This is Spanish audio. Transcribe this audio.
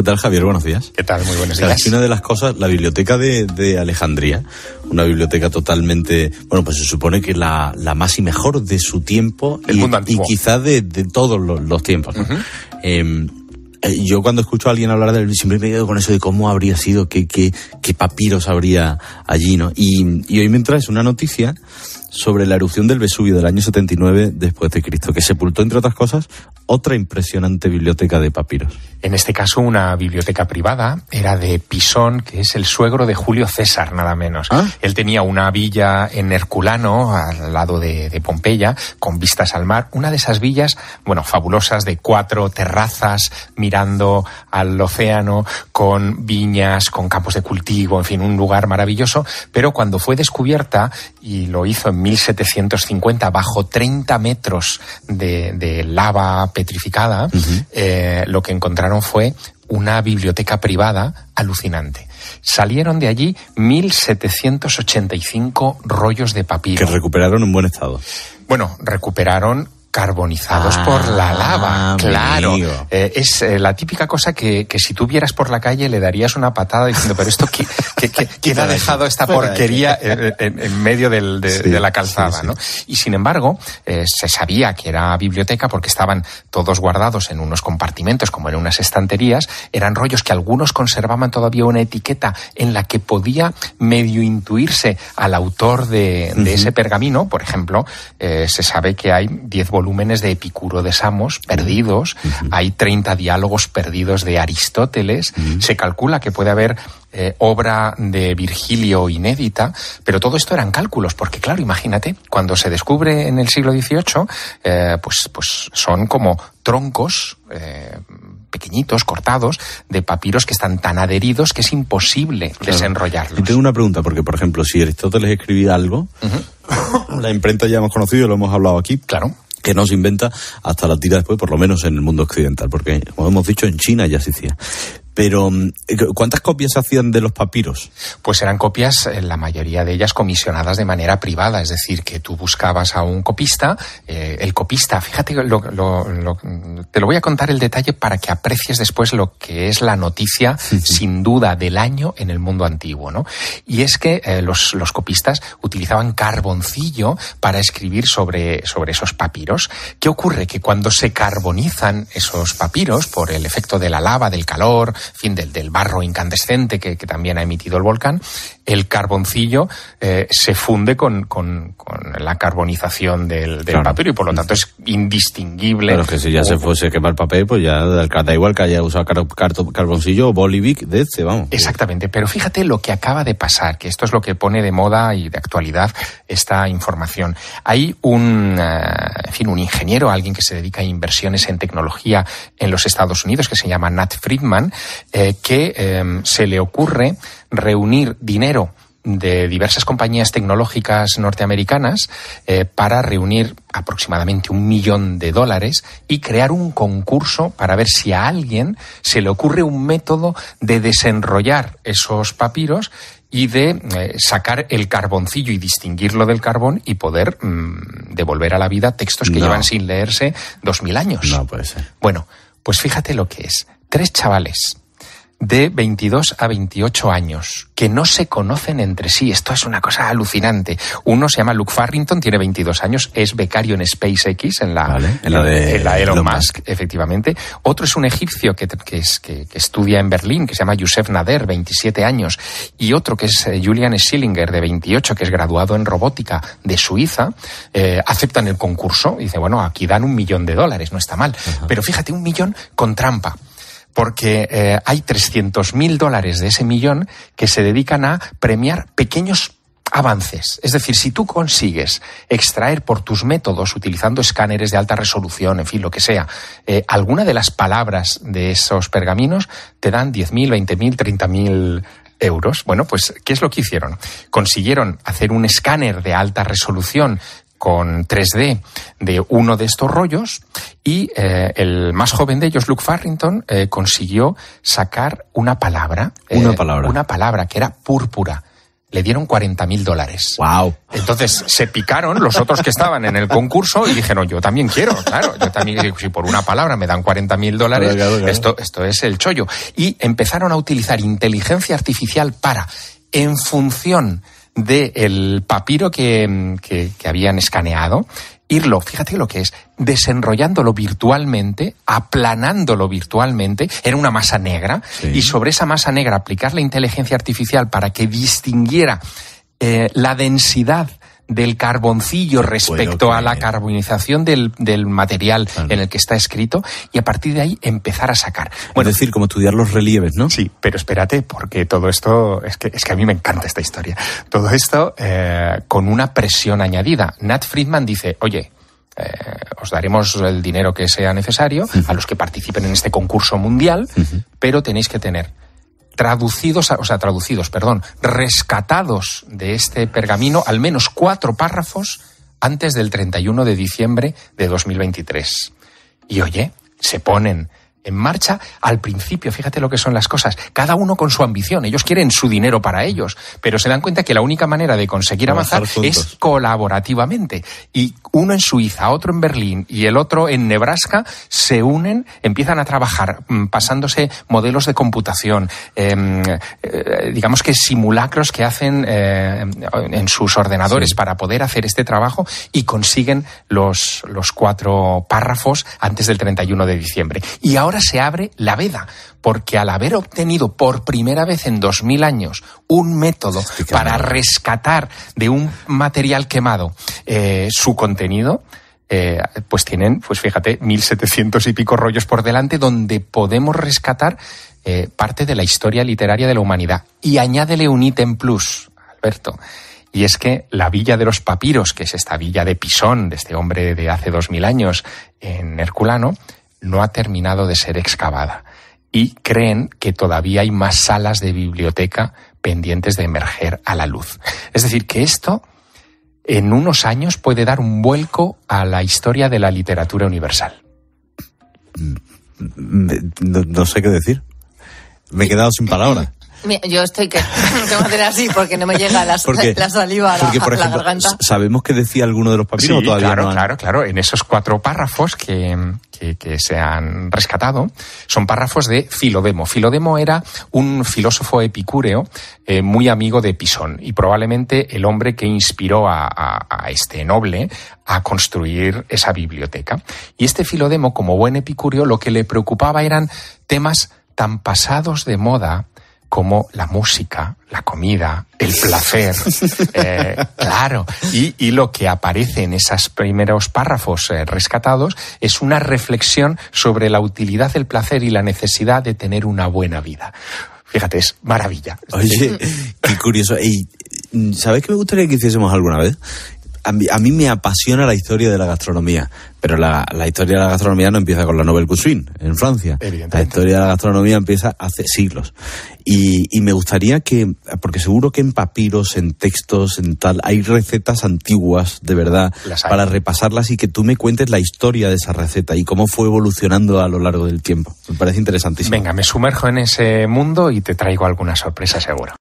¿Qué tal, Javier? Buenos días. ¿Qué tal? Muy buenos días. una de las cosas, la biblioteca de, Alejandría, una biblioteca totalmente, bueno, pues se supone que la, la más y mejor de su tiempo El y, quizá de, todos los, tiempos. ¿no? Eh, yo cuando escucho a alguien hablar del siempre me quedo con eso de cómo habría sido, qué, qué, papiros habría allí, ¿no? Y, hoy me es una noticia sobre la erupción del Vesubio del año 79 después de Cristo, que sepultó, entre otras cosas, otra impresionante biblioteca de papiros. En este caso, una biblioteca privada, era de Pisón, que es el suegro de Julio César, nada menos. Ah. Él tenía una villa en Herculano, al lado de, de, Pompeya, con vistas al mar, una de esas villas, bueno, fabulosas, de cuatro terrazas, mil mirando al océano, con viñas, con campos de cultivo, en fin, un lugar maravilloso, pero cuando fue descubierta, y lo hizo en 1750, bajo 30 metros de, lava petrificada, eh, lo que encontraron fue una biblioteca privada alucinante. Salieron de allí 1.785 rollos de papiro. Que recuperaron en buen estado. Bueno, recuperaron carbonizados por la ah, lava, claro. Eh, es eh, la típica cosa que, que, si tú vieras por la calle le darías una patada diciendo, pero esto, ¿quién, ha dejado esta porquería en, medio de, la calzada? ¿no? Y sin embargo, eh, se sabía que era biblioteca porque estaban todos guardados en unos compartimentos, como en unas estanterías, eran rollos que algunos conservaban todavía una etiqueta en la que podía medio intuirse al autor de, ese pergamino. Por ejemplo, se sabe que hay 10 volúmenes volúmenes de Epicuro de Samos perdidos, hay 30 diálogos perdidos de Aristóteles, se calcula que puede haber eh, obra de Virgilio inédita, pero todo esto eran cálculos, porque claro, imagínate, cuando se descubre en el siglo XVIII, eh, pues, pues son como troncos eh, pequeñitos, cortados, de papiros que están tan adheridos que es imposible desenrollarlos. Y tengo una pregunta, porque por ejemplo, si Aristóteles escribía algo, la imprenta ya hemos conocido, lo hemos hablado aquí. Claro que no se inventa hasta la tira después, por lo menos en el mundo occidental, porque, como hemos dicho, en China ya se hacía. Pero, mm, ¿cuántas copias hacían de los papiros? Pues eran copias, eh, la mayoría de ellas comisionadas de manera privada, es decir, que tú buscabas a un copista, eh, el copista, fíjate, te lo voy a contar el detalle para que aprecies después lo que es la noticia, sin duda, del año en el mundo antiguo, ¿no? Y es que eh, los, copistas utilizaban carboncillo para escribir sobre esos papiros. ¿Qué ocurre? Que cuando se carbonizan esos papiros por el efecto de la lava, del calor, fin, del, del barro incandescente que, que, también ha emitido el volcán, el carboncillo eh, se funde con, con, con, la carbonización del, del papel y por lo tanto es indistinguible. Claro, que si ya se fuese quemar papel, pues ya da igual que haya usado carboncillo o bolivic de este, vamos. Exactamente, pero fíjate lo que acaba de pasar, que esto es lo que pone de moda y de actualidad esta información. Hay un, eh, en fin, un ingeniero, alguien que se dedica a inversiones en tecnología en los Estados Unidos, que se llama Nat Friedman, eh, que eh, se le ocurre reunir dinero de diversas compañías tecnológicas norteamericanas eh, para reunir aproximadamente un millón de dólares y crear un concurso para ver si a alguien se le ocurre un método de desenrollar esos papiros y de sacar el carboncillo y distinguirlo del carbón y poder mm, devolver a la vida textos que llevan sin leerse dos mil años. No puede ser. Bueno, pues fíjate lo que es. Tres chavales de 22 a 28 años, que no se conocen entre sí. Esto es una cosa alucinante. Uno se llama Luke Farrington, tiene 22 años, es becario en SpaceX, en la, en la, de, Elon Musk, efectivamente. Otro es un egipcio que, que, estudia en Berlín, que se llama Youssef Nader, 27 años. Y otro que es eh, Julian Schillinger, de 28, que es graduado en robótica de Suiza. Eh, aceptan el concurso y dice, bueno, aquí dan un millón de dólares, no está mal. Pero fíjate, un millón con trampa porque eh, hay 300.000 dólares de ese millón que se dedican a premiar pequeños avances. Es decir, si tú consigues extraer por tus métodos, utilizando escáneres de alta resolución, en fin, lo que sea, eh, alguna de las palabras de esos pergaminos, te dan 10.000, 20.000, 30.000 euros. Bueno, pues, ¿qué es lo que hicieron? Consiguieron hacer un escáner de alta resolución con 3D de uno de estos rollos y eh, el más joven de ellos, Luke Farrington, eh, consiguió sacar una palabra. Eh, una palabra. Una palabra que era púrpura le dieron 40.000 dólares. ¡Wow! Entonces se picaron los otros que estaban en el concurso y dijeron, yo también quiero, claro, yo también, si por una palabra me dan 40.000 dólares, esto, esto es el chollo. Y empezaron a utilizar inteligencia artificial para, en función de el papiro que, que, habían escaneado irlo, fíjate lo que es, desenrollándolo virtualmente, aplanándolo virtualmente, era una masa negra, y sobre esa masa negra aplicar la inteligencia artificial para que distinguiera eh, la densidad del carboncillo respecto a la carbonización del, material en el que está escrito y a partir de ahí empezar a sacar. Bueno, es decir, como estudiar los relieves, ¿no? Sí, pero espérate, porque todo esto, es que, es que a mí me encanta esta historia. Todo esto eh, con una presión añadida. Nat Friedman dice, oye, eh, os daremos el dinero que sea necesario a los que participen en este concurso mundial, pero tenéis que tener traducidos, o sea, traducidos, perdón, rescatados de este pergamino al menos cuatro párrafos antes del 31 de diciembre de 2023. Y oye, se ponen en marcha al principio, fíjate lo que son las cosas, cada uno con su ambición, ellos quieren su dinero para ellos, pero se dan cuenta que la única manera de conseguir avanzar es colaborativamente. Y uno en Suiza, otro en Berlín y el otro en Nebraska, se unen, empiezan a trabajar mm, pasándose modelos de computación, em, eh, digamos que simulacros que hacen eh, en sus ordenadores para poder hacer este trabajo y consiguen los, los cuatro párrafos antes del 31 de diciembre. Y ahora se abre la veda, porque al haber obtenido por primera vez en dos mil años un método para rescatar de un material quemado eh, su contenido, eh, pues tienen, pues fíjate, 1700 y pico rollos por delante donde podemos rescatar eh, parte de la historia literaria de la humanidad. Y añádele un ítem plus, Alberto. Y es que la villa de los papiros, que es esta villa de Pisón, de este hombre de hace dos mil años en Herculano, no ha terminado de ser excavada. Y creen que todavía hay más salas de biblioteca pendientes de emerger a la luz. Es decir, que esto en unos años puede dar un vuelco a la historia de la literatura universal. Mm, mm, mm, no, sé qué decir. Me he quedado sin eh, palabras. Yo estoy que tengo que hacer así porque no me llega la, saliva a la, porque, ¿Sabemos que decía alguno de los papiros sí, todavía claro, Claro, claro. En esos cuatro párrafos que, que, se han rescatado son párrafos de Filodemo. Filodemo era un filósofo epicúreo eh, muy amigo de Pisón y probablemente el hombre que inspiró a, a este noble a construir esa biblioteca. Y este Filodemo, como buen epicúreo, lo que le preocupaba eran temas tan pasados de moda como la música, la comida, el placer, eh, claro, y, lo que aparece en esos primeros párrafos eh, rescatados es una reflexión sobre la utilidad del placer y la necesidad de tener una buena vida. Fíjate, es maravilla. Oye, qué curioso. ¿sabéis ¿Sabes que me gustaría que hiciésemos alguna vez? a mí, me apasiona la historia de la gastronomía, pero la, historia de la gastronomía no empieza con la Nouvelle Cuisine en Francia. La historia de la gastronomía empieza hace siglos. Y, y, me gustaría que, porque seguro que en papiros, en textos, en tal, hay recetas antiguas, de verdad, para repasarlas y que tú me cuentes la historia de esa receta y cómo fue evolucionando a lo largo del tiempo. Me parece interesantísimo. Venga, me sumerjo en ese mundo y te traigo alguna sorpresa seguro.